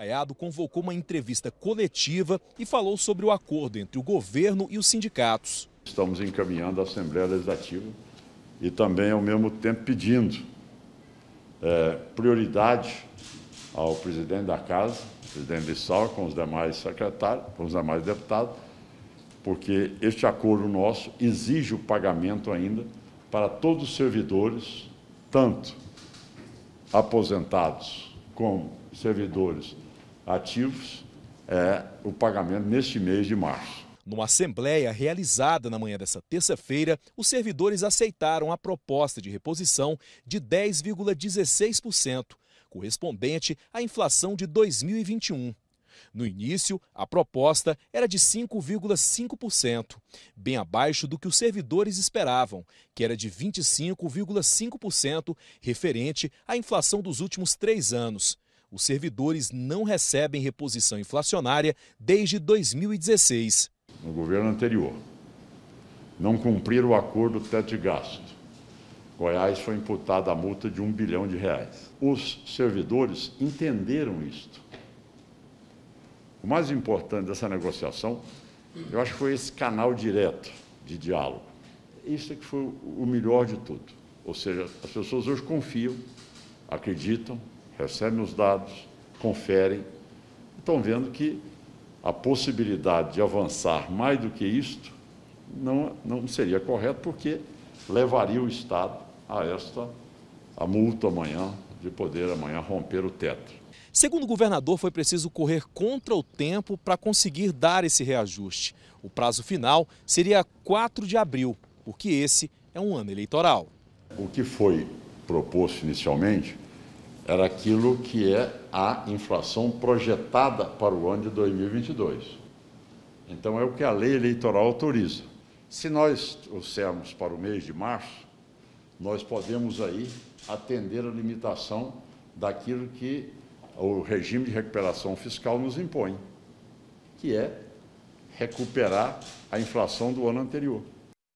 Caiado convocou uma entrevista coletiva e falou sobre o acordo entre o governo e os sindicatos. Estamos encaminhando a Assembleia Legislativa e também, ao mesmo tempo, pedindo é, prioridade ao presidente da Casa, presidente Bissau, com os demais secretários, com os demais deputados, porque este acordo nosso exige o pagamento ainda para todos os servidores, tanto aposentados como servidores ativos é o pagamento neste mês de março. Numa assembleia realizada na manhã dessa terça-feira, os servidores aceitaram a proposta de reposição de 10,16%, correspondente à inflação de 2021. No início, a proposta era de 5,5%, bem abaixo do que os servidores esperavam, que era de 25,5%, referente à inflação dos últimos três anos os servidores não recebem reposição inflacionária desde 2016. No governo anterior, não cumpriram o acordo teto de gasto. Goiás foi imputada a multa de um bilhão de reais. Os servidores entenderam isto. O mais importante dessa negociação, eu acho que foi esse canal direto de diálogo. Isso é que foi o melhor de tudo. Ou seja, as pessoas hoje confiam, acreditam, recebem os dados, conferem, estão vendo que a possibilidade de avançar mais do que isto não, não seria correto, porque levaria o Estado a esta a multa amanhã, de poder amanhã romper o teto. Segundo o governador, foi preciso correr contra o tempo para conseguir dar esse reajuste. O prazo final seria 4 de abril, porque esse é um ano eleitoral. O que foi proposto inicialmente era aquilo que é a inflação projetada para o ano de 2022. Então, é o que a lei eleitoral autoriza. Se nós trouxermos para o mês de março, nós podemos aí atender a limitação daquilo que o regime de recuperação fiscal nos impõe, que é recuperar a inflação do ano anterior.